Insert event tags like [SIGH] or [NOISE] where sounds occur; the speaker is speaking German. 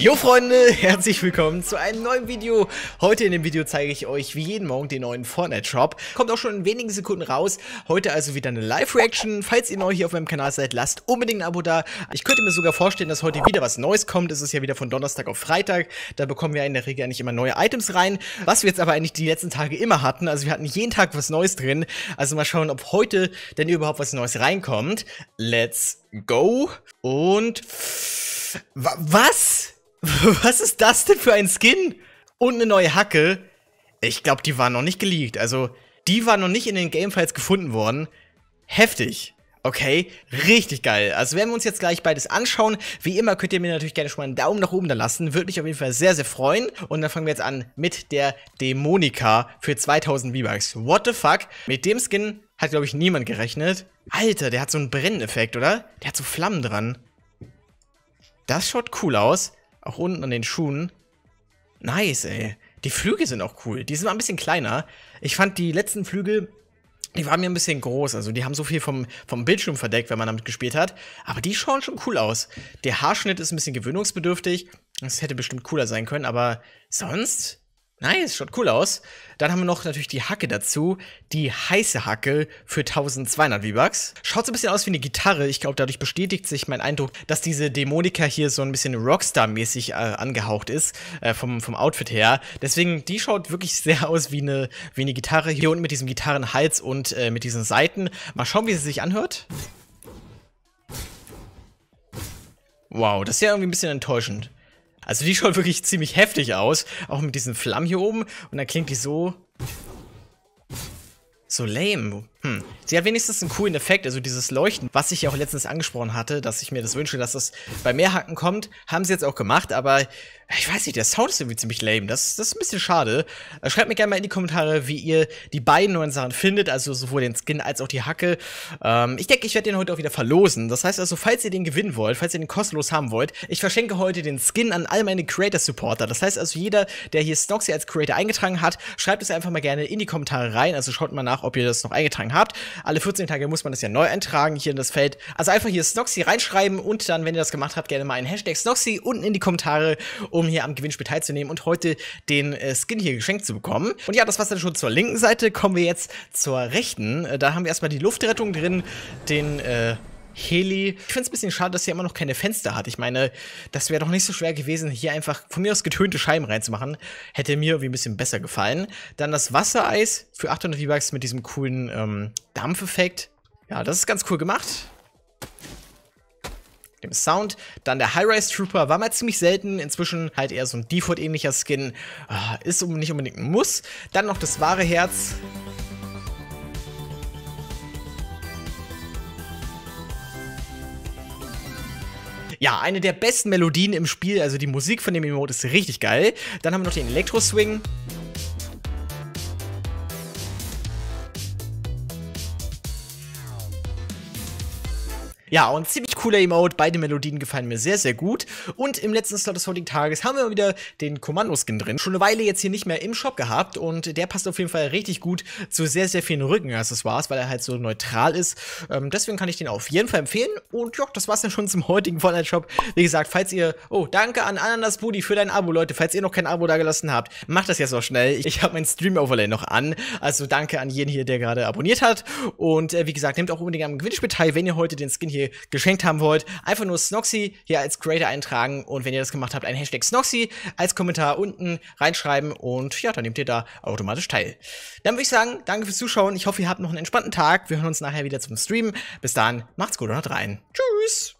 Jo Freunde, herzlich willkommen zu einem neuen Video. Heute in dem Video zeige ich euch wie jeden Morgen den neuen Fortnite Shop. Kommt auch schon in wenigen Sekunden raus. Heute also wieder eine Live-Reaction. Falls ihr neu hier auf meinem Kanal seid, lasst unbedingt ein Abo da. Ich könnte mir sogar vorstellen, dass heute wieder was Neues kommt. Es ist ja wieder von Donnerstag auf Freitag. Da bekommen wir in der Regel eigentlich immer neue Items rein. Was wir jetzt aber eigentlich die letzten Tage immer hatten. Also wir hatten jeden Tag was Neues drin. Also mal schauen, ob heute denn überhaupt was Neues reinkommt. Let's go. Und... Was? [LAUGHS] Was ist das denn für ein Skin? Und eine neue Hacke? Ich glaube, die war noch nicht geleakt. Also, die war noch nicht in den Gamefiles gefunden worden. Heftig. Okay, richtig geil. Also werden wir uns jetzt gleich beides anschauen. Wie immer könnt ihr mir natürlich gerne schon mal einen Daumen nach oben da lassen. Würde mich auf jeden Fall sehr, sehr freuen. Und dann fangen wir jetzt an mit der Dämonika für 2000 V-Bucks. What the fuck? Mit dem Skin hat, glaube ich, niemand gerechnet. Alter, der hat so einen Brenneffekt, oder? Der hat so Flammen dran. Das schaut cool aus. Auch unten an den Schuhen. Nice, ey. Die Flügel sind auch cool. Die sind mal ein bisschen kleiner. Ich fand die letzten Flügel, die waren mir ein bisschen groß. Also die haben so viel vom, vom Bildschirm verdeckt, wenn man damit gespielt hat. Aber die schauen schon cool aus. Der Haarschnitt ist ein bisschen gewöhnungsbedürftig. Das hätte bestimmt cooler sein können. Aber sonst Nice, schaut cool aus. Dann haben wir noch natürlich die Hacke dazu. Die heiße Hacke für 1200 V-Bucks. Schaut so ein bisschen aus wie eine Gitarre. Ich glaube, dadurch bestätigt sich mein Eindruck, dass diese Dämonika hier so ein bisschen Rockstar-mäßig äh, angehaucht ist, äh, vom, vom Outfit her. Deswegen, die schaut wirklich sehr aus wie eine, wie eine Gitarre. Hier unten mit diesem Gitarrenhals und äh, mit diesen Saiten. Mal schauen, wie sie sich anhört. Wow, das ist ja irgendwie ein bisschen enttäuschend. Also die schaut wirklich ziemlich heftig aus. Auch mit diesen Flammen hier oben. Und dann klingt die so... So lame. Hm. Sie hat wenigstens einen coolen Effekt, also dieses Leuchten, was ich ja auch letztens angesprochen hatte, dass ich mir das wünsche, dass das bei mehr Hacken kommt, haben sie jetzt auch gemacht, aber ich weiß nicht, der Sound ist irgendwie ziemlich lame, das, das ist ein bisschen schade. Äh, schreibt mir gerne mal in die Kommentare, wie ihr die beiden neuen Sachen findet, also sowohl den Skin als auch die Hacke. Ähm, ich denke, ich werde den heute auch wieder verlosen, das heißt also, falls ihr den gewinnen wollt, falls ihr den kostenlos haben wollt, ich verschenke heute den Skin an all meine Creator-Supporter, das heißt also, jeder, der hier Snoxy als Creator eingetragen hat, schreibt es einfach mal gerne in die Kommentare rein, also schaut mal nach, ob ihr das noch eingetragen habt. Alle 14 Tage muss man das ja neu eintragen hier in das Feld. Also einfach hier Snoxy reinschreiben und dann, wenn ihr das gemacht habt, gerne mal einen Hashtag Snoxy unten in die Kommentare, um hier am Gewinnspiel teilzunehmen und heute den äh, Skin hier geschenkt zu bekommen. Und ja, das war's dann schon zur linken Seite. Kommen wir jetzt zur rechten. Äh, da haben wir erstmal die Luftrettung drin, den, äh, Heli. Ich finde es ein bisschen schade, dass sie immer noch keine Fenster hat. Ich meine, das wäre doch nicht so schwer gewesen, hier einfach von mir aus getönte Scheiben reinzumachen. Hätte mir irgendwie ein bisschen besser gefallen. Dann das Wassereis für 800 V-Bucks mit diesem coolen ähm, Dampfeffekt. Ja, das ist ganz cool gemacht. Dem Sound. Dann der High-Rise Trooper war mal ziemlich selten. Inzwischen halt eher so ein Default-ähnlicher Skin. Ah, ist nicht unbedingt ein Muss. Dann noch das wahre Herz. Ja, eine der besten Melodien im Spiel, also die Musik von dem Emote ist richtig geil. Dann haben wir noch den Electro swing Ja, und ziemlich cooler Emote. Beide Melodien gefallen mir sehr, sehr gut. Und im letzten Slot des heutigen Tages haben wir wieder den Kommando-Skin drin. Schon eine Weile jetzt hier nicht mehr im Shop gehabt und der passt auf jeden Fall richtig gut zu sehr, sehr vielen rücken Rückenaccessoires, weil er halt so neutral ist. Ähm, deswegen kann ich den auf jeden Fall empfehlen. Und ja, das war's dann schon zum heutigen Fortnite Shop. Wie gesagt, falls ihr, oh, danke an Ananas Booty für dein Abo, Leute. Falls ihr noch kein Abo da gelassen habt, macht das jetzt noch schnell. Ich, ich habe mein Stream Overlay noch an. Also danke an jeden hier, der gerade abonniert hat. Und äh, wie gesagt, nehmt auch unbedingt am Gewinnspiel teil, wenn ihr heute den Skin hier ihr geschenkt haben wollt, einfach nur Snoxy hier als Creator eintragen und wenn ihr das gemacht habt, ein Hashtag Snoxy als Kommentar unten reinschreiben und ja, dann nehmt ihr da automatisch teil. Dann würde ich sagen, danke fürs Zuschauen. Ich hoffe, ihr habt noch einen entspannten Tag. Wir hören uns nachher wieder zum Stream. Bis dann, macht's gut und haut rein. Tschüss!